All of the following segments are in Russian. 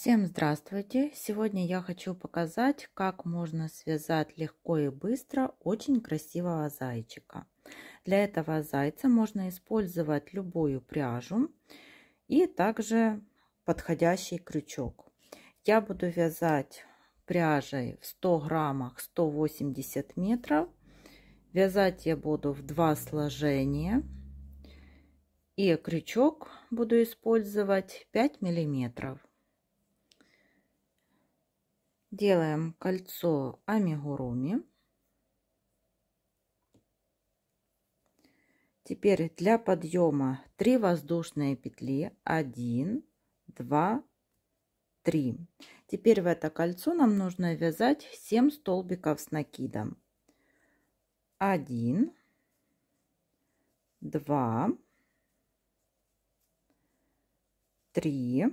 Всем здравствуйте! Сегодня я хочу показать, как можно связать легко и быстро очень красивого зайчика. Для этого зайца можно использовать любую пряжу и также подходящий крючок. Я буду вязать пряжей в 100 граммах 180 метров. Вязать я буду в два сложения. И крючок буду использовать 5 миллиметров делаем кольцо амигуруми. Теперь для подъема 3 воздушные петли. 1, 2, 3. Теперь в это кольцо нам нужно вязать 7 столбиков с накидом. 1, 2, 3,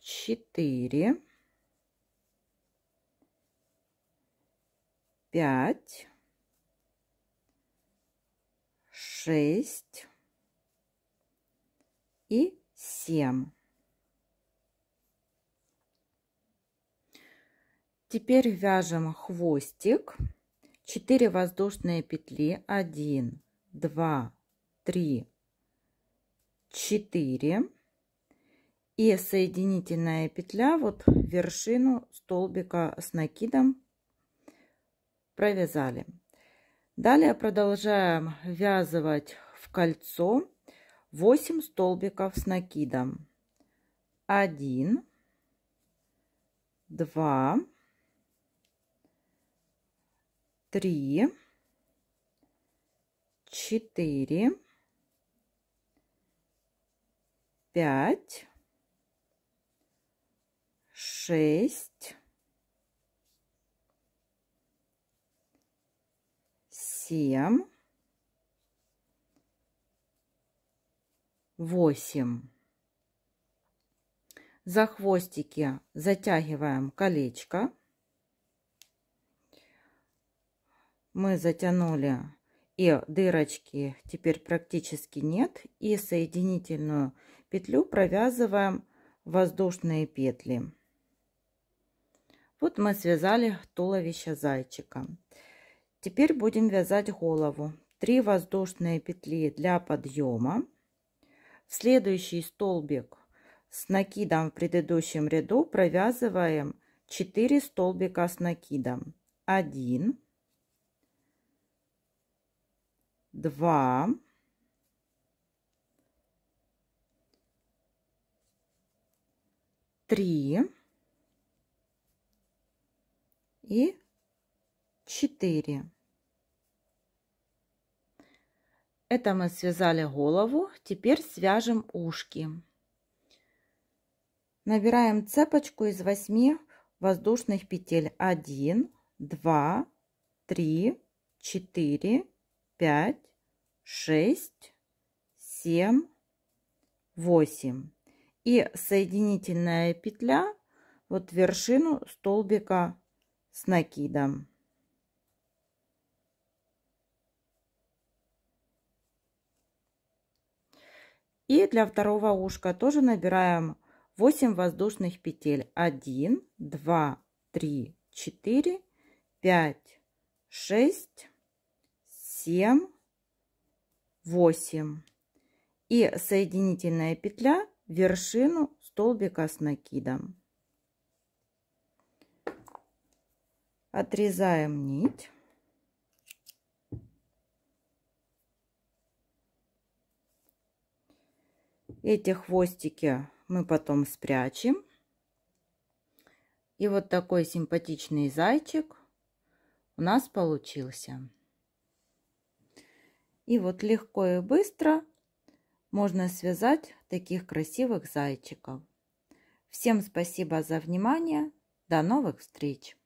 четыре, пять, шесть и семь. Теперь вяжем хвостик. 4 воздушные петли. 1, 2, 3, 4 и соединительная петля вот вершину столбика с накидом провязали далее продолжаем ввязывать в кольцо 8 столбиков с накидом 1 2 3 4 5 шесть, семь, восемь. За хвостики затягиваем колечко. Мы затянули и дырочки теперь практически нет. И соединительную петлю провязываем воздушные петли. Вот мы связали туловище зайчика. Теперь будем вязать голову. 3 воздушные петли для подъема. В следующий столбик с накидом в предыдущем ряду провязываем 4 столбика с накидом. 1, 2, 3, и 4. Это мы связали голову, теперь свяжем ушки. Набираем цепочку из 8 воздушных петель. 1, 2, 3, 4, 5, 6, 7, 8. И соединительная петля вот вершину столбика с накидом. И для второго ушка тоже набираем 8 воздушных петель. 1, 2, 3, 4, 5, 6, 7, 8. И соединительная петля вершину столбика с накидом. отрезаем нить. Эти хвостики мы потом спрячем. И вот такой симпатичный зайчик у нас получился. И вот легко и быстро можно связать таких красивых зайчиков. Всем спасибо за внимание. До новых встреч!